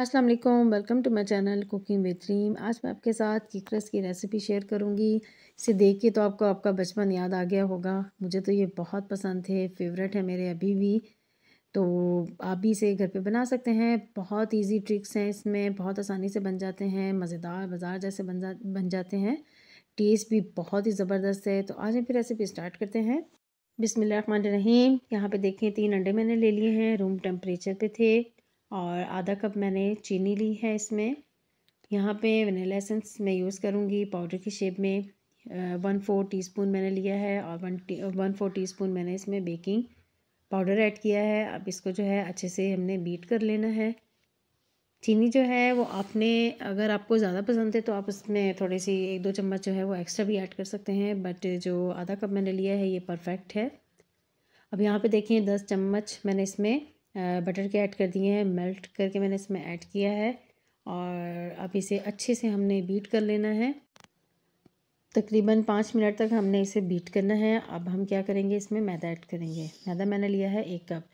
अस्सलाम वालेकुम welcome to my channel cooking with Reem आज मैं आपके साथ किकरस की रेसिपी शेयर करूंगी इसे देख के तो आपको आपका बचपन याद आ गया होगा मुझे तो ये बहुत पसंद थे फेवरेट है मेरे अभी भी तो आप भी इसे घर पे बना सकते हैं बहुत इजी ट्रिक्स हैं इसमें बहुत आसानी से बन जाते हैं मज़ेदार बाजार जैसे बन जा बन जाते हैं टेस्ट भी बहुत ही ज़बरदस्त है तो आज हम फिर रेसिपी स्टार्ट करते हैं बिसमीम यहाँ पर देखें तीन अंडे मैंने ले लिए हैं रूम टेम्परेचर पर थे और आधा कप मैंने चीनी ली है इसमें यहाँ पे वनीला एसेंस मैं यूज़ करूँगी पाउडर की शेप में वन फोर टीस्पून मैंने लिया है और one T one four T मैंने इसमें बेकिंग पाउडर ऐड किया है अब इसको जो है अच्छे से हमने बीट कर लेना है चीनी जो है वो आपने अगर आपको ज़्यादा पसंद है तो आप उसमें थोड़ी सी एक दो चम्मच जो है वो एक्स्ट्रा भी ऐड कर सकते हैं बट जो आधा कप मैंने लिया है ये परफेक्ट है अब यहाँ पे देखिए दस चम्मच मैंने इसमें बटर के ऐड कर दिए हैं मेल्ट करके मैंने इसमें ऐड किया है और अब इसे अच्छे से हमने बीट कर लेना है तकरीबन पाँच मिनट तक हमने इसे बीट करना है अब हम क्या करेंगे इसमें मैदा ऐड करेंगे मैदा मैंने लिया है एक कप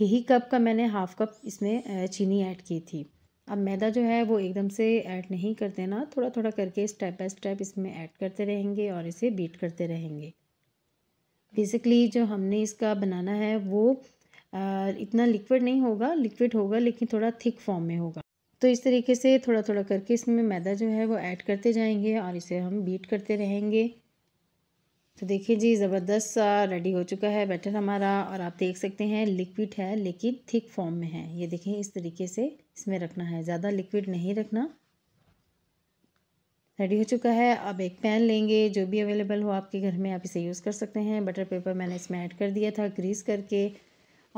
यही कप का मैंने हाफ़ कप इसमें चीनी ऐड की थी अब मैदा जो है वो एकदम से ऐड नहीं कर देना थोड़ा थोड़ा करके स्टेप बाय स्टेप इसमें ऐड करते रहेंगे और इसे बीट करते रहेंगे बेसिकली जो हमने इसका बनाना है वो इतना लिक्विड नहीं होगा लिक्विड होगा लेकिन थोड़ा थिक फॉर्म में होगा तो इस तरीके से थोड़ा थोड़ा करके इसमें मैदा जो है वो ऐड करते जाएंगे और इसे हम बीट करते रहेंगे तो देखिए जी ज़बरदस्त सा रेडी हो चुका है बैटर हमारा और आप देख सकते हैं लिक्विड है लेकिन थिक फॉर्म में है ये देखें इस तरीके से इसमें रखना है ज़्यादा लिक्विड नहीं रखना रेडी हो चुका है अब एक पैन लेंगे जो भी अवेलेबल हो आपके घर में आप इसे यूज़ कर सकते हैं बटर पेपर मैंने इसमें ऐड कर दिया था ग्रीस करके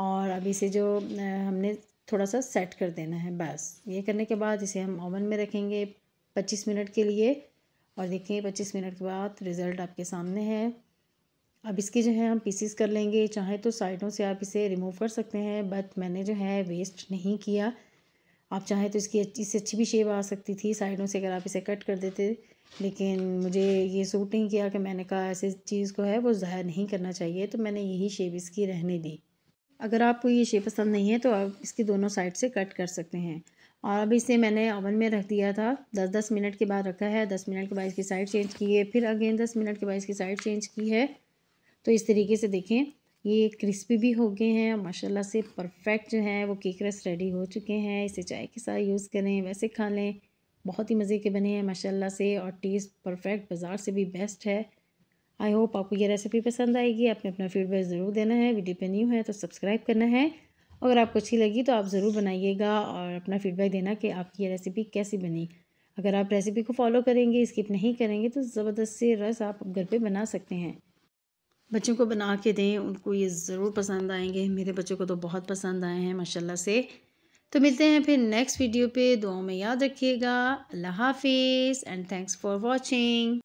और अब इसे जो हमने थोड़ा सा सेट कर देना है बस ये करने के बाद इसे हम ओवन में रखेंगे पच्चीस मिनट के लिए और देखिए पच्चीस मिनट के बाद रिज़ल्ट आपके सामने है अब इसके जो है हम पीसीस कर लेंगे चाहे तो साइडों से आप इसे रिमूव कर सकते हैं बट मैंने जो है वेस्ट नहीं किया आप चाहें तो इसकी इससे अच्छी भी शेप आ सकती थी साइडों से अगर आप इसे कट कर देते लेकिन मुझे ये सूट नहीं किया कि मैंने कहा ऐसे चीज़ को है वो ज़ाहिर नहीं करना चाहिए तो मैंने यही शेप इसकी रहने दी अगर आपको ये शेप पसंद नहीं है तो आप इसकी दोनों साइड से कट कर सकते हैं और अब इसे मैंने ओवन में रख दिया था दस दस मिनट के बाद रखा है दस मिनट के बाद इसकी साइड चेंज की है फिर अगेन दस मिनट के बाद इसकी साइड चेंज की है तो इस तरीके से देखें ये क्रिस्पी भी हो गए हैं माशाल्लाह से परफेक्ट जो है वो केक रस रेडी हो चुके हैं इसे चाय के साथ यूज़ करें वैसे खा लें बहुत ही मज़े के बने हैं माशाल्लाह से और टेस्ट परफेक्ट बाज़ार से भी बेस्ट है आई होप आपको ये रेसिपी पसंद आएगी आपने अपना फीडबैक ज़रूर देना है वीडियो पे न्यू है तो सब्सक्राइब करना है अगर आपको अच्छी लगी तो आप ज़रूर बनाइएगा और अपना फीडबैक देना कि आपकी ये रेसिपी कैसी बनी अगर आप रेसिपी को फॉलो करेंगे स्किप नहीं करेंगे तो ज़बरदस्त से रस आप घर पर बना सकते हैं बच्चों को बना के दें उनको ये ज़रूर पसंद आएंगे मेरे बच्चों को तो बहुत पसंद आए हैं माशाल्लाह से तो मिलते हैं फिर नेक्स्ट वीडियो पे दुआओं में याद रखिएगा अल्लाह हाफिज़ एंड थैंक्स फॉर वॉचिंग